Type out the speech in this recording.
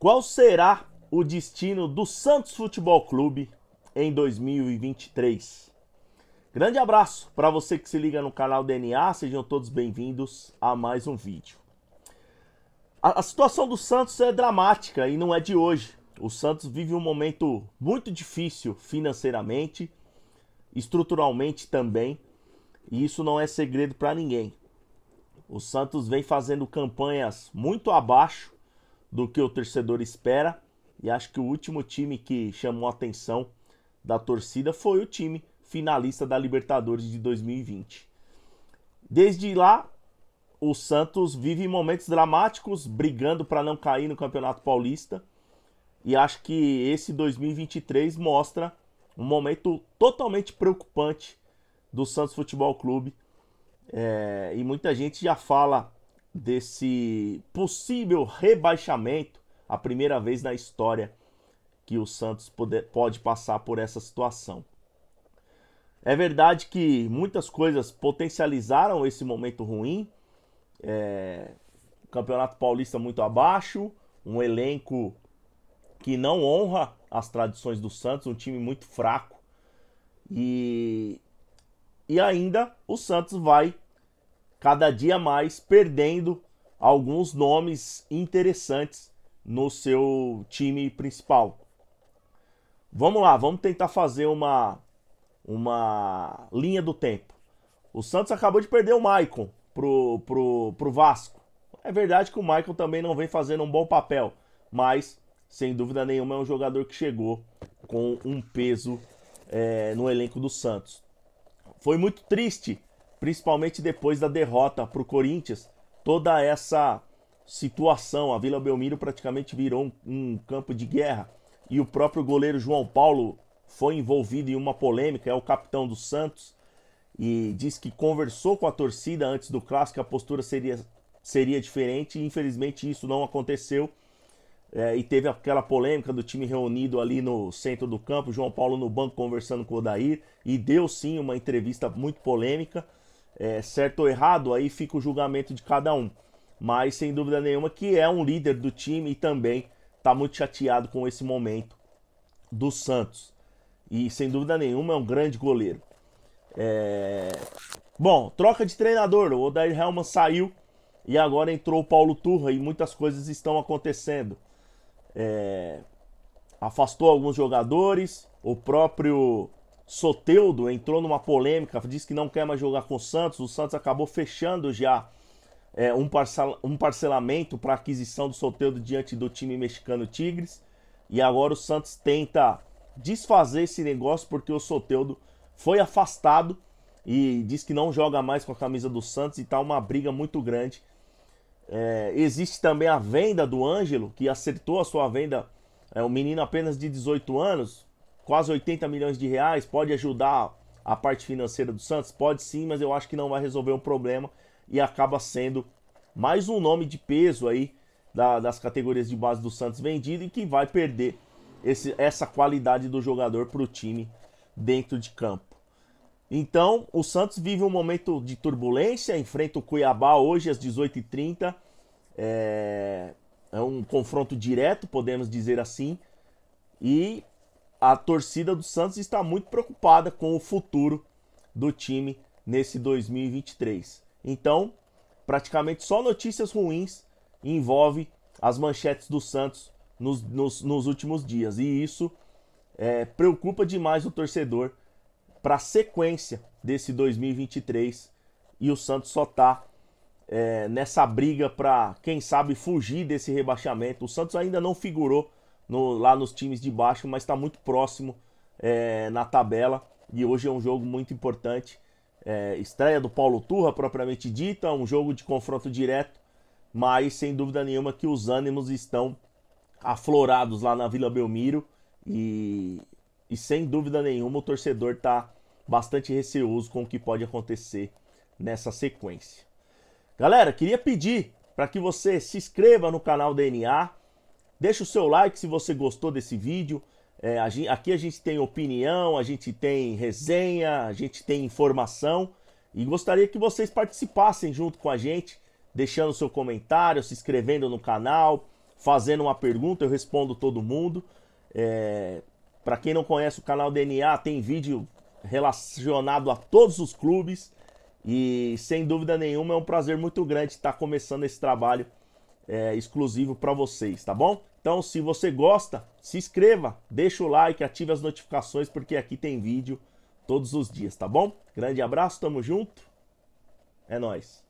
Qual será o destino do Santos Futebol Clube em 2023? Grande abraço para você que se liga no canal DNA, sejam todos bem-vindos a mais um vídeo. A, a situação do Santos é dramática e não é de hoje. O Santos vive um momento muito difícil financeiramente, estruturalmente também, e isso não é segredo para ninguém. O Santos vem fazendo campanhas muito abaixo do que o torcedor espera. E acho que o último time que chamou a atenção da torcida foi o time finalista da Libertadores de 2020. Desde lá, o Santos vive momentos dramáticos, brigando para não cair no Campeonato Paulista. E acho que esse 2023 mostra um momento totalmente preocupante do Santos Futebol Clube. É, e muita gente já fala desse possível rebaixamento, a primeira vez na história que o Santos pode, pode passar por essa situação. É verdade que muitas coisas potencializaram esse momento ruim. É, Campeonato Paulista muito abaixo, um elenco que não honra as tradições do Santos, um time muito fraco. E, e ainda o Santos vai cada dia mais perdendo alguns nomes interessantes no seu time principal. Vamos lá, vamos tentar fazer uma uma linha do tempo. O Santos acabou de perder o Maicon pro, pro, pro Vasco. É verdade que o Maicon também não vem fazendo um bom papel, mas sem dúvida nenhuma é um jogador que chegou com um peso é, no elenco do Santos. Foi muito triste principalmente depois da derrota para o Corinthians, toda essa situação, a Vila Belmiro praticamente virou um, um, campo de guerra e o próprio goleiro João Paulo foi envolvido em uma polêmica, é o capitão do Santos e diz que conversou com a torcida antes do clássico, a postura seria, seria diferente e infelizmente isso não aconteceu. É, e teve aquela polêmica do time reunido ali no centro do campo, João Paulo no banco conversando com o Odair, e deu sim uma entrevista muito polêmica é, certo ou errado, aí fica o julgamento de cada um. Mas sem dúvida nenhuma que é um líder do time e também está muito chateado com esse momento do Santos. E sem dúvida nenhuma é um grande goleiro. É... Bom, troca de treinador. O Odair Helman saiu e agora entrou o Paulo Turra e muitas coisas estão acontecendo. É... Afastou alguns jogadores, o próprio Soteudo entrou numa polêmica, disse que não quer mais jogar com o Santos. O Santos acabou fechando já é, um, parcel, um parcelamento para aquisição do Soteudo diante do time mexicano Tigres. E agora o Santos tenta desfazer esse negócio porque o Soteudo foi afastado e diz que não joga mais com a camisa do Santos e está uma briga muito grande. É, existe também a venda do Ângelo, que acertou a sua venda. É um menino apenas de 18 anos, quase 80 milhões de reais, pode ajudar a parte financeira do Santos? Pode sim, mas eu acho que não vai resolver o problema e acaba sendo mais um nome de peso aí da, das categorias de base do Santos vendido e que vai perder esse, essa qualidade do jogador para o time dentro de campo. Então, o Santos vive um momento de turbulência, enfrenta o Cuiabá hoje às 18h30. É, é um confronto direto, podemos dizer assim. E a torcida do Santos está muito preocupada com o futuro do time nesse 2023. Então, praticamente só notícias ruins envolve as manchetes do Santos nos, nos, nos últimos dias. E isso é, preocupa demais o torcedor para a sequência desse 2023. E o Santos só está é, nessa briga para, quem sabe, fugir desse rebaixamento. O Santos ainda não figurou no, lá nos times de baixo, mas está muito próximo é, na tabela. E hoje é um jogo muito importante. É, estreia do Paulo Turra, propriamente dita, um jogo de confronto direto, mas sem dúvida nenhuma que os ânimos estão aflorados lá na Vila Belmiro e, e sem dúvida nenhuma o torcedor está bastante receoso com o que pode acontecer nessa sequência. Galera, queria pedir para que você se inscreva no canal DNA, Deixa o seu like se você gostou desse vídeo. É, a gente, aqui a gente tem opinião, a gente tem resenha, a gente tem informação. E gostaria que vocês participassem junto com a gente, deixando seu comentário, se inscrevendo no canal, fazendo uma pergunta, eu respondo todo mundo. É, Para quem não conhece o canal DNA, tem vídeo relacionado a todos os clubes. E sem dúvida nenhuma é um prazer muito grande estar começando esse trabalho é, exclusivo para vocês, tá bom? Então, se você gosta, se inscreva, deixa o like, ative as notificações, porque aqui tem vídeo todos os dias, tá bom? Grande abraço, tamo junto. É nós.